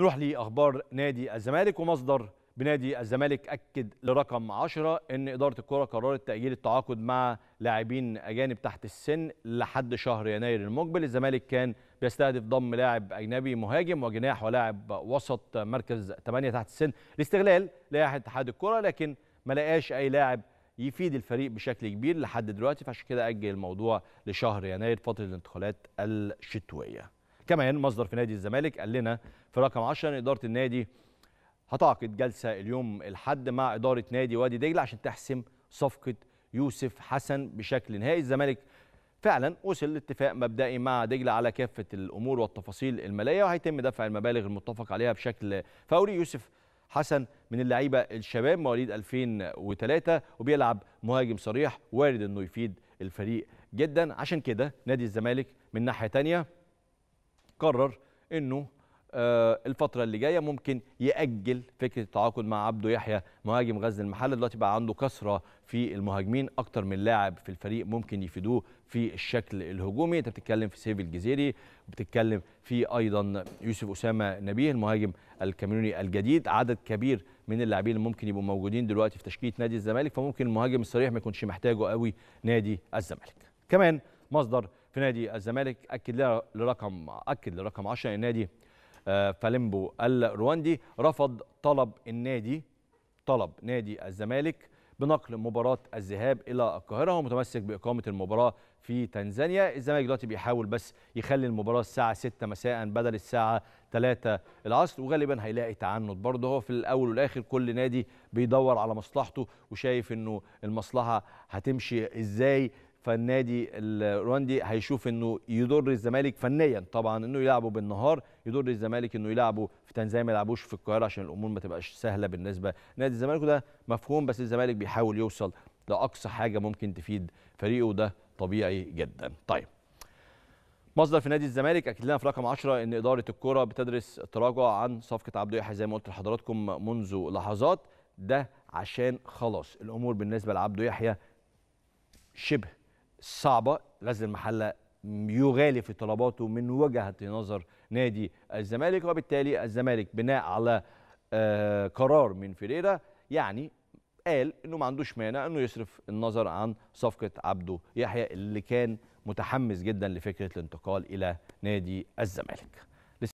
نروح لاخبار نادي الزمالك ومصدر بنادي الزمالك اكد لرقم 10 ان اداره الكره قررت تاجيل التعاقد مع لاعبين اجانب تحت السن لحد شهر يناير المقبل الزمالك كان بيستهدف ضم لاعب اجنبي مهاجم وجناح ولاعب وسط مركز 8 تحت السن لاستغلال لائحه اتحاد الكره لكن ما لقاش اي لاعب يفيد الفريق بشكل كبير لحد دلوقتي فعشان كده اجل الموضوع لشهر يناير فتره الانتقالات الشتويه كمان مصدر في نادي الزمالك قال لنا في رقم 10 إدارة النادي هتعقد جلسة اليوم الحد مع إدارة نادي وادي دجلة عشان تحسم صفقة يوسف حسن بشكل نهائي الزمالك فعلا وصل لاتفاق مبدئي مع دجلة على كافة الأمور والتفاصيل المالية وهيتم دفع المبالغ المتفق عليها بشكل فوري يوسف حسن من اللعيبة الشباب مواليد 2003 وبيلعب مهاجم صريح وارد أنه يفيد الفريق جدا عشان كده نادي الزمالك من ناحية تانية قرر أنه آه، الفتره اللي جايه ممكن ياجل فكره التعاقد مع عبده يحيى مهاجم غزل المحله دلوقتي بقى عنده كثره في المهاجمين اكتر من لاعب في الفريق ممكن يفيدوه في الشكل الهجومي انت بتتكلم في سيف الجزيري بتتكلم في ايضا يوسف اسامه نبيه المهاجم الكاميروني الجديد عدد كبير من اللاعبين اللي ممكن يبقوا موجودين دلوقتي في تشكيله نادي الزمالك فممكن المهاجم الصريح ما يكونش محتاجه قوي نادي الزمالك كمان مصدر في نادي الزمالك اكد لرقم اكد لرقم 10 النادي آه، فاليمبو الرواندي رفض طلب النادي طلب نادي الزمالك بنقل مباراة الذهاب إلى القاهرة ومتمسك بإقامة المباراة في تنزانيا الزمالك دلوقتي بيحاول بس يخلي المباراة الساعة 6 مساء بدل الساعة 3 العصر وغالبا هيلاقي تعنت برضه هو في الأول والآخر كل نادي بيدور على مصلحته وشايف إنه المصلحة هتمشي إزاي فالنادي الرواندي هيشوف انه يضر الزمالك فنيا طبعا انه يلعبوا بالنهار يضر الزمالك انه يلعبوا في تنزانيا ما يلعبوش في القاهره عشان الامور ما تبقاش سهله بالنسبه لنادي الزمالك وده مفهوم بس الزمالك بيحاول يوصل لاقصى حاجه ممكن تفيد فريقه وده طبيعي جدا طيب مصدر في نادي الزمالك اكد لنا في رقم 10 ان اداره الكره بتدرس التراجع عن صفقه عبد يحيى زي ما قلت لحضراتكم منذ لحظات ده عشان خلاص الامور بالنسبه لعبده يحيى شبه صعبة غزل المحله يغالي في طلباته من وجهه نظر نادي الزمالك وبالتالي الزمالك بناء على آه، قرار من فيريرا يعني قال انه ما عندوش مانع انه يصرف النظر عن صفقه عبده يحيى اللي كان متحمس جدا لفكره الانتقال الى نادي الزمالك